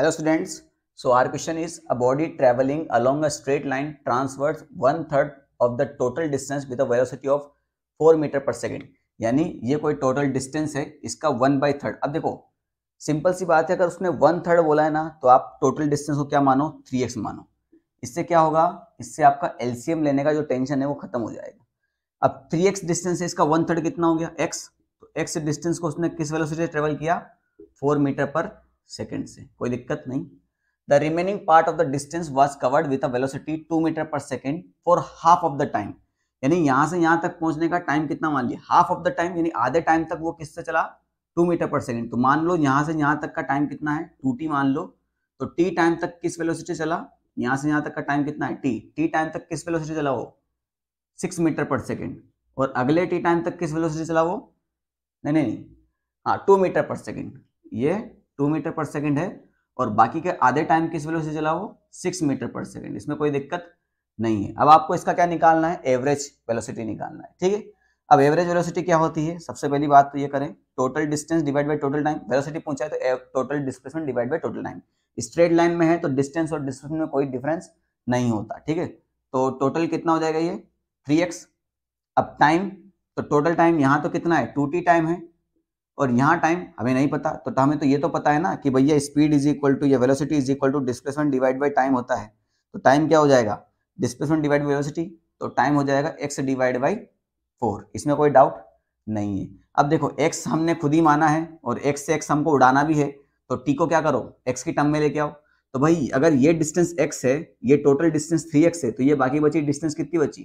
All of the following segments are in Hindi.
hello students so our question is a body travelling along a straight line traverse one third of the total distance with a velocity of four metre per second यानी ये कोई टोटल डिस्टेंस है इसका वन बाई थर्ड अब देखो सिंपल सी बात है अगर उसने वन थर्ड बोला है ना तो आप टोटल डिस्टेंस को क्या मानो थ्री एक्स मानो इससे क्या होगा इससे आपका एलसीएम लेने का जो टेंशन है वो खत्म हो जाएगा अब थ्री एक्स डिस्टेंस है इसका वन थर्ड कितना हो गया एक्स तो एक्स डिस्टेंस को उसने किस वेलोसिटी से ट्रेवल किया फोर मीटर पर सेकेंड से कोई दिक्कत नहीं the remaining part of the distance was covered with a velocity two metre per second for half of the time यानी यहाँ से यहाँ तक पहुंचने का टाइम कितना मान लिया हाफ ऑफ द टाइम यानी आधे टाइम तक वो किससे चला टू मीटर पर सेकेंड तो मान लो यहाँ से यहाँ तक का टाइम कितना है टू टी मान लो तो टी टाइम तक किस वेलोसिटी चला यहाँ से यहाँ तक का टाइम कितना है टी टी टाइम तक किस वेलोसिटी चला वो सिक्स मीटर पर सेकेंड और अगले टी टाइम तक किस वेलोसिटी चला वो नहीं नहीं हाँ टू मीटर पर सेकेंड ये टू मीटर पर सेकेंड है और बाकी के आधे टाइम किस वेलो से चला वो सिक्स मीटर पर सेकेंड इसमें कोई दिक्कत नहीं है अब आपको इसका क्या निकालना है एवरेज वेलोसिटी निकालना है ठीक है अब एवरेज वेलोसिटी क्या होती है सबसे पहली बात तो ये करें total distance divide by total time velocity पूछा है तो total displacement divide by total time straight line में है तो डिस्टेंस और डिस्प्लेसमेंट में कोई डिफरेंस नहीं होता ठीक है तो टोटल कितना हो जाएगा ये थ्री अब टाइम तो टोटल टाइम यहाँ तो कितना है टू टाइम है और यहाँ टाइम हमें नहीं पता तो, तो हमें तो ये तो पता है ना कि भैया स्पीड इज इक्वल टू या velocity is equal to displacement divide by time होता है तो टाइम क्या हो जाएगा डिस्प्लेसमेंट डिवाइड वेलोसिटी तो टाइम हो जाएगा एक्स डिवाइड बाई फोर इसमें कोई डाउट नहीं है अब देखो एक्स हमने खुद ही माना है और एक्स से एक्स हमको उड़ाना भी है तो टी को क्या करो एक्स की टर्म में लेके आओ तो भाई अगर ये डिस्टेंस एक्स है ये टोटल डिस्टेंस थ्री एक्स है तो ये बाकी बची डिस्टेंस कितनी बची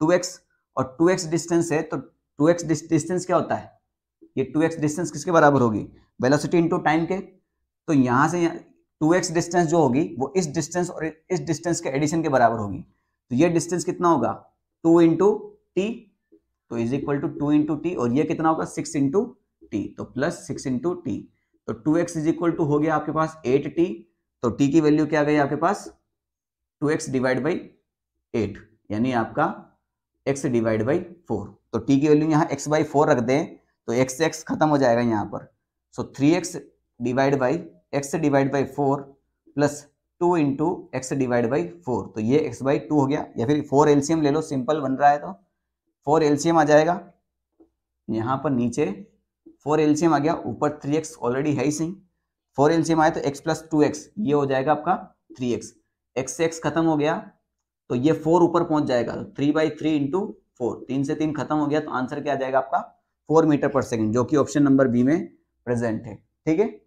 टू एक्स और टू एक्स डिस्टेंस है तो टू एक्स डिस्टेंस क्या होता है ये टू एक्स डिस्टेंस किसके बराबर होगी वेलोसिटी इंटू टाइम के तो यहाँ से टू एक्स डिस्टेंस जो होगी वो इस डिस्टेंस और इस डिस्टेंस के एडिशन के बराबर होगी तो ये डिस्टेंस कितना होगा टू इंटू टी तो is equal to two into T और ये कितना होगा सिक्स इंटू टी तो प्लस सिक्स इंटू टी तो two x is equal to हो गया आपके पास एट टी तो टी की वैल्यू क्या गई आपके पास two x divide by eight यानी आपका एक्स डिवाइड बाई फोर तो टी की वैल्यू यहाँ एक्स बाई फोर रख दें तो एक्स एक्स खत्म हो जाएगा यहाँ पर so three x divide by x divide by four plus two into x divide by four तो ये एक्स बाई टू हो गया या फिर फोर एलसीएम ले लो सिंपल बन रहा है तो फोर एलसीएम आ जाएगा यहाँ पर नीचे फोर एलसीएम आ गया ऊपर थ्री एक्स ऑलरेडी है ही सही फोर एलसीएम आया तो एक्स प्लस टू एक्स ये हो जाएगा आपका थ्री एक्स एक्स एक्स खत्म हो गया तो ये फोर ऊपर पहुंच जाएगा three by three into four तीन से तीन खत्म हो गया तो आंसर क्या आ जाएगा आपका फोर मीटर पर सेकेंड जो कि ऑप्शन नंबर बी में प्रेजेंट है ठीक है